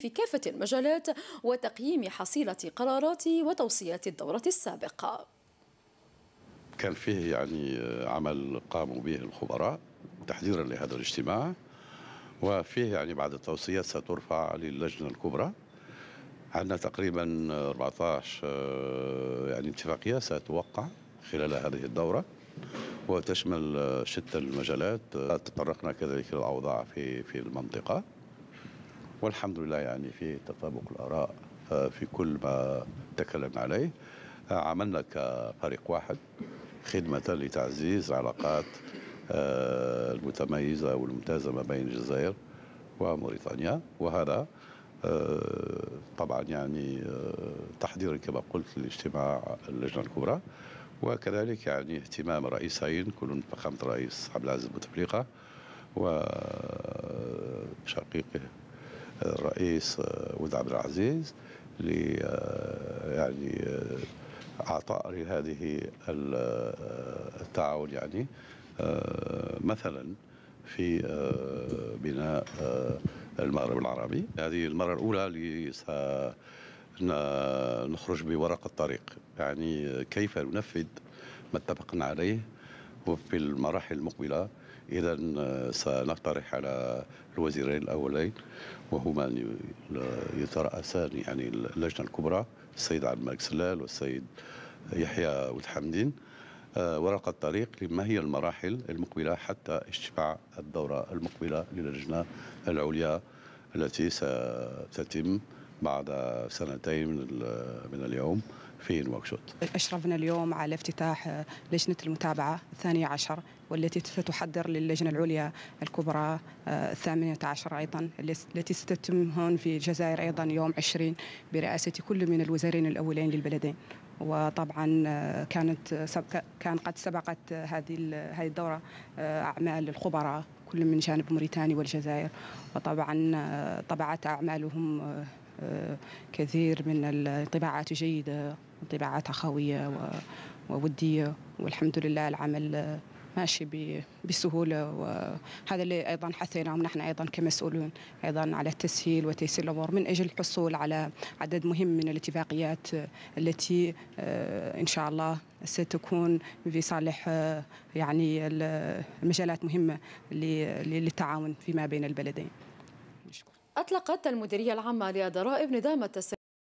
في كافة المجالات وتقييم حصيلة قرارات وتوصيات الدورة السابقة كان فيه يعني عمل قاموا به الخبراء تحذيرا لهذا الاجتماع وفيه يعني بعض التوصيات سترفع للجنة الكبرى عندنا تقريبا 14 آه، يعني اتفاقية ستوقع خلال هذه الدورة وتشمل شتى المجالات تطرقنا كذلك للأوضاع في في المنطقة والحمد لله يعني في تطابق الآراء آه، في كل ما تكلمنا عليه آه، عملنا كفريق واحد خدمة لتعزيز علاقات آه، المتميزة والممتازة ما بين الجزائر وموريتانيا وهذا طبعا يعني تحضير كما قلت لاجتماع اللجنة الكبرى وكذلك يعني اهتمام الرئيسين كل فخامة الرئيس عبد العزيز بوتفليقة وشقيقه الرئيس آه، ولد عبد العزيز ل آه، يعني اعطاء آه، لهذه التعاون يعني مثلا في بناء المغرب العربي هذه المره الاولى اللي نخرج بورقه الطريق يعني كيف ننفذ ما اتفقنا عليه وفي المراحل المقبله اذا آه، سنقترح على الوزيرين الاولين وهما يترأسان يعني اللجنه الكبرى السيد عبد الملك سلال والسيد يحيى ولد آه، ورقة طريق لما هي المراحل المقبلة حتى اشتباع الدورة المقبلة للجنة العليا التي ستتم بعد سنتين من اليوم في نواكشوط أشرفنا اليوم على افتتاح لجنة المتابعة الثانية عشر والتي ستحضر للجنة العليا الكبرى آه، الثامنة عشر أيضا التي ستتم هون في الجزائر أيضا يوم 20 برئاسة كل من الوزيرين الأولين للبلدين وطبعا آه، كانت كان قد سبقت هذه هذه الدوره آه، اعمال الخبراء كل من جانب موريتانيا والجزائر وطبعا طبعت اعمالهم كثير من الانطباعات جيدة انطباعات أخوية وودية والحمد لله العمل ماشي بسهوله وهذا اللي ايضا حثيناهم نحن ايضا كمسؤولون ايضا على التسهيل وتيسير الامور من اجل الحصول على عدد مهم من الاتفاقيات التي آه، ان شاء الله ستكون في صالح آه، يعني المجالات مهمه للتعاون فيما بين البلدين. شكرا. أطلقت المديرية العامة للضرائب نظام التسريب